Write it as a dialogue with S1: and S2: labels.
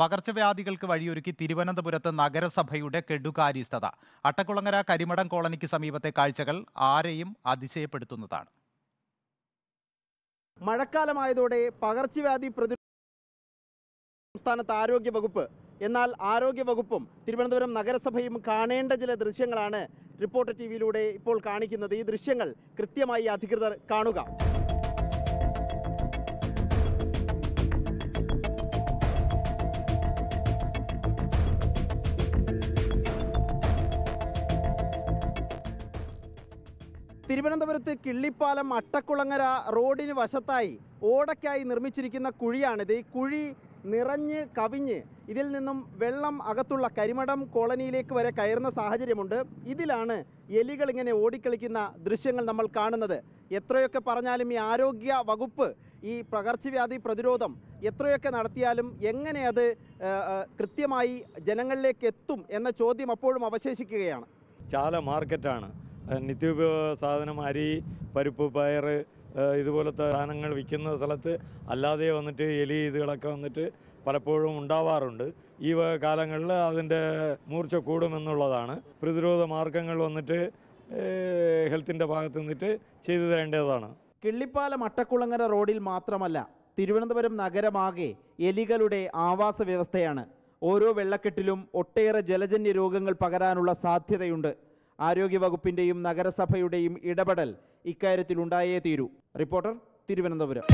S1: പകർച്ചവ്യാധികൾക്ക് വഴിയൊരുക്കി തിരുവനന്തപുരത്ത് നഗരസഭയുടെ കെടുകാര്യസ്ഥത അട്ടക്കുളങ്ങര കരിമടം കോളനിക്ക് സമീപത്തെ കാഴ്ചകൾ ആരെയും അതിശയപ്പെടുത്തുന്നതാണ്
S2: മഴക്കാലമായതോടെ പകർച്ചവ്യാധി പ്രതി സംസ്ഥാനത്ത് ആരോഗ്യ വകുപ്പ് എന്നാൽ ആരോഗ്യ വകുപ്പും തിരുവനന്തപുരം നഗരസഭയും കാണേണ്ട ചില ദൃശ്യങ്ങളാണ് റിപ്പോർട്ടർ ടി വിയിലൂടെ ഇപ്പോൾ കാണിക്കുന്നത് ഈ ദൃശ്യങ്ങൾ കൃത്യമായി അധികൃതർ കാണുക തിരുവനന്തപുരത്ത് കിള്ളിപ്പാലം അട്ടക്കുളങ്ങര റോഡിന് വശത്തായി ഓടയ്ക്കായി നിർമ്മിച്ചിരിക്കുന്ന കുഴിയാണിത് ഈ കുഴി നിറഞ്ഞ് കവിഞ്ഞ് ഇതിൽ നിന്നും വെള്ളം അകത്തുള്ള കരിമടം കോളനിയിലേക്ക് വരെ കയറുന്ന സാഹചര്യമുണ്ട് ഇതിലാണ് എലികൾ ഇങ്ങനെ ഓടിക്കളിക്കുന്ന ദൃശ്യങ്ങൾ നമ്മൾ കാണുന്നത് എത്രയൊക്കെ പറഞ്ഞാലും ഈ ആരോഗ്യ വകുപ്പ് ഈ പകർച്ചവ്യാധി പ്രതിരോധം എത്രയൊക്കെ നടത്തിയാലും എങ്ങനെ അത് കൃത്യമായി ജനങ്ങളിലേക്ക് എത്തും എന്ന ചോദ്യം അപ്പോഴും അവശേഷിക്കുകയാണ്
S3: ചാല മാർക്കറ്റാണ് നിത്യോപയോഗ സാധനം അരി പരിപ്പ് പയർ ഇതുപോലത്തെ സാധനങ്ങൾ വിൽക്കുന്ന സ്ഥലത്ത് അല്ലാതെ വന്നിട്ട് എലി ഇതുകളൊക്കെ വന്നിട്ട് പലപ്പോഴും ഉണ്ടാവാറുണ്ട് ഈ കാലങ്ങളിൽ അതിൻ്റെ മൂർച്ച കൂടുമെന്നുള്ളതാണ് പ്രതിരോധ മാർഗങ്ങൾ വന്നിട്ട് ഹെൽത്തിൻ്റെ ഭാഗത്ത് നിന്നിട്ട് ചെയ്തു തരേണ്ടതാണ് കിള്ളിപ്പാലം
S2: അട്ടക്കുളങ്ങര റോഡിൽ മാത്രമല്ല തിരുവനന്തപുരം നഗരമാകെ എലികളുടെ ആവാസ വ്യവസ്ഥയാണ് ഓരോ വെള്ളക്കെട്ടിലും ഒട്ടേറെ ജലജന്യ രോഗങ്ങൾ പകരാനുള്ള സാധ്യതയുണ്ട് ആരോഗ്യവകുപ്പിന്റെയും നഗരസഭയുടെയും ഇടപെടൽ ഇക്കാര്യത്തിലുണ്ടായേ തീരൂ റിപ്പോർട്ടർ
S1: തിരുവനന്തപുരം